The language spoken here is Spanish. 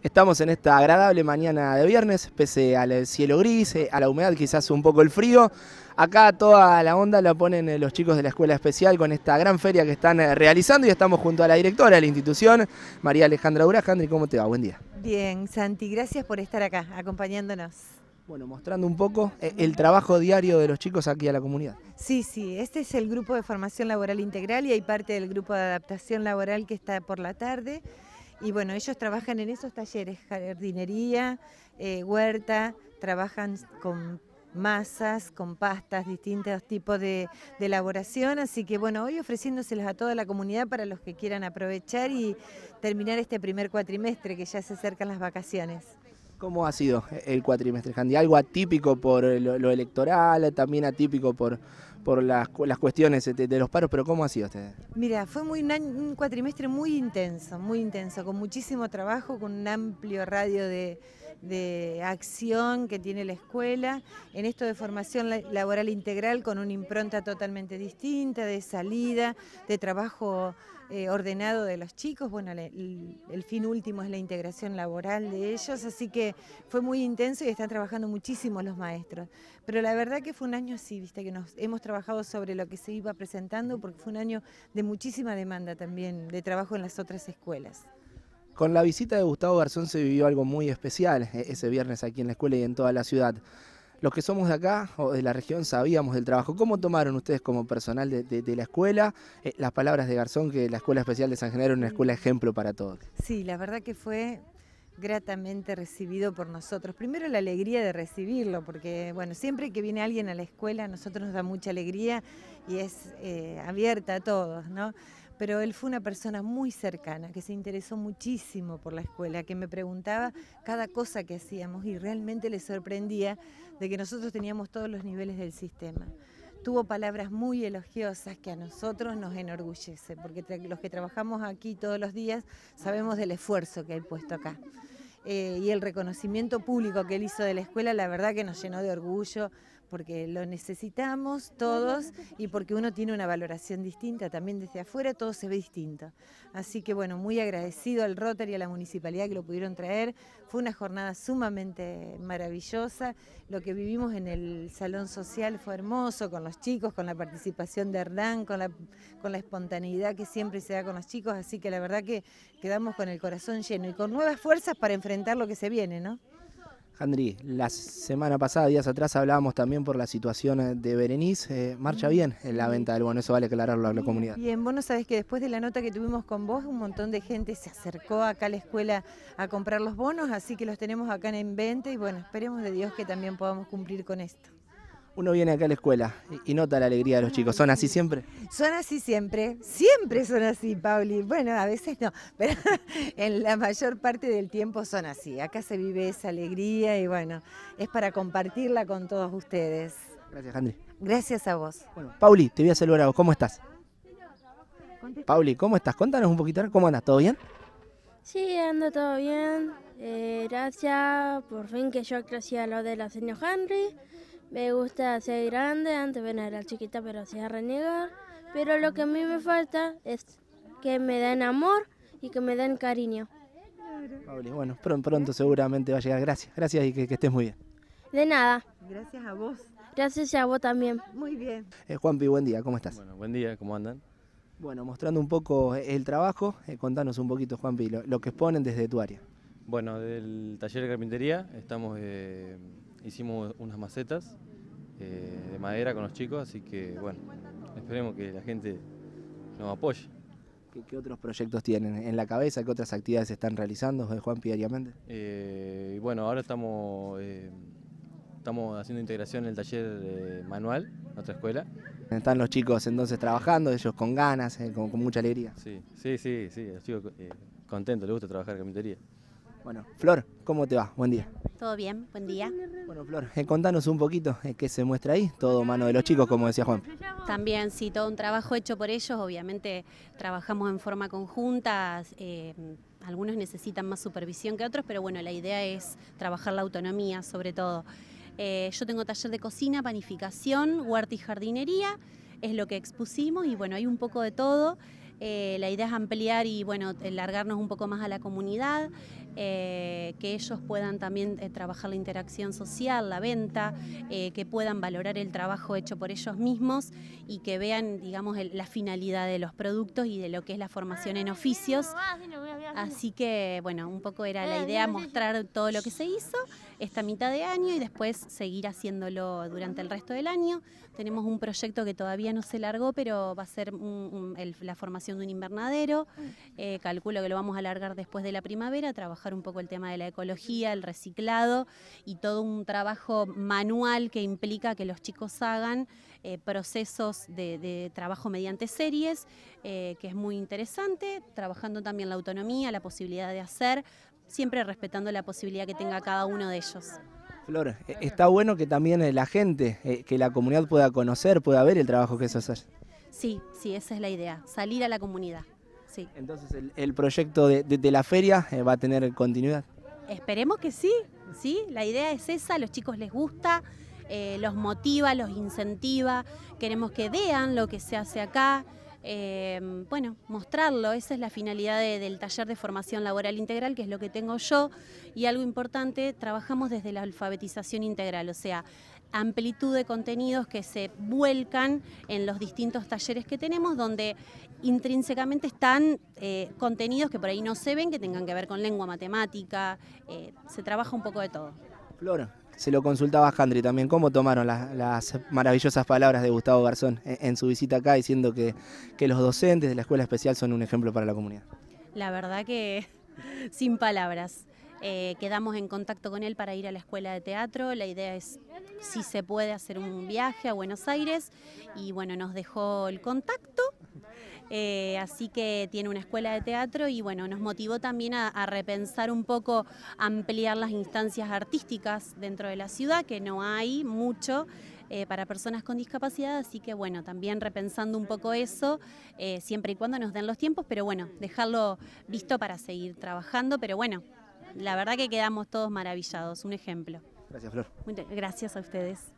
Estamos en esta agradable mañana de viernes, pese al cielo gris, eh, a la humedad, quizás un poco el frío. Acá toda la onda la ponen eh, los chicos de la Escuela Especial con esta gran feria que están eh, realizando y estamos junto a la directora de la institución, María Alejandra Uraj. ¿cómo te va? Buen día. Bien, Santi, gracias por estar acá acompañándonos. Bueno, mostrando un poco el trabajo diario de los chicos aquí a la comunidad. Sí, sí, este es el grupo de formación laboral integral y hay parte del grupo de adaptación laboral que está por la tarde. Y bueno, ellos trabajan en esos talleres, jardinería, eh, huerta, trabajan con masas, con pastas, distintos tipos de, elaboración. Así que bueno, hoy ofreciéndoselos a toda la comunidad para los que quieran aprovechar y terminar este primer cuatrimestre que ya se acercan las vacaciones. ¿Cómo ha sido el cuatrimestre, Handy? ¿Algo atípico por lo electoral, también atípico por, por las, las cuestiones de, los paros, pero ¿cómo ha sido usted? Mira, fue muy un cuatrimestre muy intenso, muy intenso, con muchísimo trabajo, con un amplio radio de de acción que tiene la escuela, en esto de formación laboral integral con una impronta totalmente distinta, de salida, de trabajo eh, ordenado de los chicos, bueno, el, fin último es la integración laboral de ellos, así que fue muy intenso y están trabajando muchísimo los maestros. Pero la verdad que fue un año así, viste, que nos hemos trabajado sobre lo que se iba presentando, porque fue un año de muchísima demanda también de trabajo en las otras escuelas. Con la visita de Gustavo Garzón se vivió algo muy especial eh, ese viernes aquí en la escuela y en toda la ciudad. Los que somos de acá o de la región sabíamos del trabajo. ¿Cómo tomaron ustedes como personal de, la escuela eh, las palabras de Garzón, que la Escuela Especial de San Genaro es una escuela ejemplo para todos? Sí, la verdad que fue gratamente recibido por nosotros. Primero la alegría de recibirlo, porque bueno, siempre que viene alguien a la escuela, a nosotros nos da mucha alegría y es eh, abierta a todos, ¿no? pero él fue una persona muy cercana, que se interesó muchísimo por la escuela, que me preguntaba cada cosa que hacíamos y realmente le sorprendía de que nosotros teníamos todos los niveles del sistema. Tuvo palabras muy elogiosas que a nosotros nos enorgullece, porque los que trabajamos aquí todos los días sabemos del esfuerzo que ha puesto acá. Eh, y el reconocimiento público que él hizo de la escuela, la verdad que nos llenó de orgullo, porque lo necesitamos todos y porque uno tiene una valoración distinta, también desde afuera todo se ve distinto. Así que bueno, muy agradecido al Rotary y a la municipalidad que lo pudieron traer. Fue una jornada sumamente maravillosa. Lo que vivimos en el Salón Social fue hermoso, con los chicos, con la participación de Hernán, con la, con la espontaneidad que siempre se da con los chicos. Así que la verdad que quedamos con el corazón lleno y con nuevas fuerzas para enfrentar lo que se viene, ¿no? Andri, la semana pasada, días atrás, hablábamos también por la situación de Berenice. Eh, marcha mm. bien la venta del bono, eso vale aclararlo a la comunidad. Bien, vos no sabés que después de la nota que tuvimos con vos, un montón de gente se acercó acá a la escuela a comprar los bonos, así que los tenemos acá en venta y bueno, esperemos de Dios que también podamos cumplir con esto uno viene acá a la escuela y, nota la alegría de los chicos. ¿Son así siempre? Son así siempre, siempre son así, Pauli. Bueno, a veces no, pero en la mayor parte del tiempo son así. Acá se vive esa alegría y bueno, es para compartirla con todos ustedes. Gracias, Henry. Gracias a vos. Pauli, te voy a saludar a vos. ¿Cómo estás? Pauli, ¿cómo estás? Contanos un poquito, ¿cómo andas? ¿Todo bien? Sí, ando todo bien. Eh, gracias, por fin que yo crecí a lo de la señor Henry. Me gusta ser grande, antes era chiquita pero hacía renegar. Pero lo que a mí me falta es que me den amor y que me den cariño. Pauli, bueno, pronto, pronto seguramente va a llegar. Gracias, gracias y que, estés muy bien. De nada. Gracias a vos. Gracias a vos también. Muy bien. juan eh, Juanpi, buen día, ¿cómo estás? Bueno, buen día, ¿cómo andan? Bueno, mostrando un poco eh, el trabajo, eh, contanos un poquito, Juanpi, lo, lo, que exponen desde tu área. Bueno, del taller de carpintería estamos... Eh, hicimos unas macetas eh, de madera con los chicos, así que bueno, esperemos que la gente nos apoye. ¿Qué, otros proyectos tienen en la cabeza? ¿Qué otras actividades están realizando, eh, Juan, diariamente? Eh, bueno, ahora estamos, estamos haciendo integración en el taller manual, nuestra escuela. Están los chicos entonces trabajando, ellos con ganas, con, mucha alegría. Sí, sí, sí, sí los chicos contentos, les gusta trabajar en carpintería. Bueno, Flor, ¿cómo te va? Buen día. Todo bien, buen día. Bueno, Flor, eh, contanos un poquito eh, qué se muestra ahí, todo mano de los chicos, como decía Juan. También, sí, todo un trabajo hecho por ellos, obviamente trabajamos en forma conjunta, eh, algunos necesitan más supervisión que otros, pero bueno, la idea es trabajar la autonomía sobre todo. yo tengo taller de cocina, panificación, huerta y jardinería, es lo que expusimos y bueno, hay un poco de todo. la idea es ampliar y bueno, largarnos un poco más a la comunidad. Eh, que ellos puedan también eh, trabajar la interacción social, la venta, eh, que puedan valorar el trabajo hecho por ellos mismos y que vean, digamos, la finalidad de los productos y de lo que es la formación en oficios. Ah, Así que, bueno, un poco era la idea mostrar todo lo que se hizo esta mitad de año y después seguir haciéndolo durante el resto del año. Tenemos un proyecto que todavía no se largó, pero va a ser la formación de un invernadero. Mm. calculo que lo vamos a alargar después de la primavera, un poco el tema de la ecología, el reciclado y todo un trabajo manual que implica que los chicos hagan eh, procesos de, trabajo mediante series, eh, que es muy interesante, trabajando también la autonomía, la posibilidad de hacer, siempre respetando la posibilidad que tenga cada uno de ellos. Flor, eh, está bueno que también la gente, que la comunidad pueda conocer, pueda ver el trabajo que se hace. Sí, sí, esa es la idea, salir a la comunidad. Entonces, ¿el, proyecto de, la feria eh, va a tener continuidad? Esperemos que sí, sí. La idea es esa, a los chicos les gusta, eh, los motiva, los incentiva. Queremos que vean lo que se hace acá. Eh, bueno, mostrarlo, esa es la finalidad del taller de formación laboral integral, que es lo que tengo yo, y algo importante, trabajamos desde la alfabetización integral, o sea, amplitud de contenidos que se vuelcan en los distintos talleres que tenemos, donde intrínsecamente están eh, contenidos que por ahí no se ven, que tengan que ver con lengua, matemática, eh, se trabaja un poco de todo. Flor, se lo consultaba a también, ¿cómo tomaron las, maravillosas palabras de Gustavo Garzón en, su visita acá diciendo que los docentes de la escuela especial son un ejemplo para la comunidad? La verdad que sin palabras. Eh, quedamos en contacto con él para ir a la escuela de teatro. La idea es si se puede hacer un viaje a Buenos Aires y bueno, nos dejó el contacto. Eh, así que tiene una escuela de teatro y bueno, nos motivó también a, repensar un poco, ampliar las instancias artísticas dentro de la ciudad, que no hay mucho eh, para personas con discapacidad, así que bueno, también repensando un poco eso, siempre y cuando nos den los tiempos, pero bueno, dejarlo visto para seguir trabajando, pero bueno, la verdad que quedamos todos maravillados, un ejemplo. Gracias, Flor. gracias a ustedes.